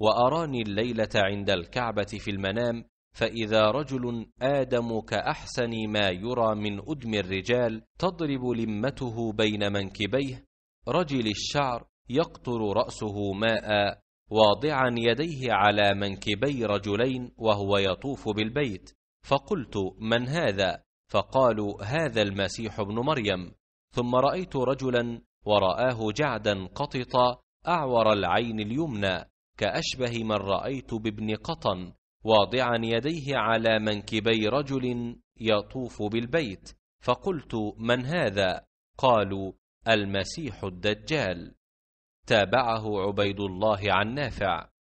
وأراني الليلة عند الكعبة في المنام فإذا رجل آدم كأحسن ما يرى من أدم الرجال تضرب لمته بين منكبيه رجل الشعر يقطر رأسه ماء واضعا يديه على منكبي رجلين وهو يطوف بالبيت فقلت من هذا فقالوا هذا المسيح ابن مريم ثم رأيت رجلا ورآه جعدا قططا أعور العين اليمنى كأشبه من رأيت بابن قطن واضعا يديه على منكبي رجل يطوف بالبيت فقلت من هذا قالوا المسيح الدجال تابعه عبيد الله عن نافع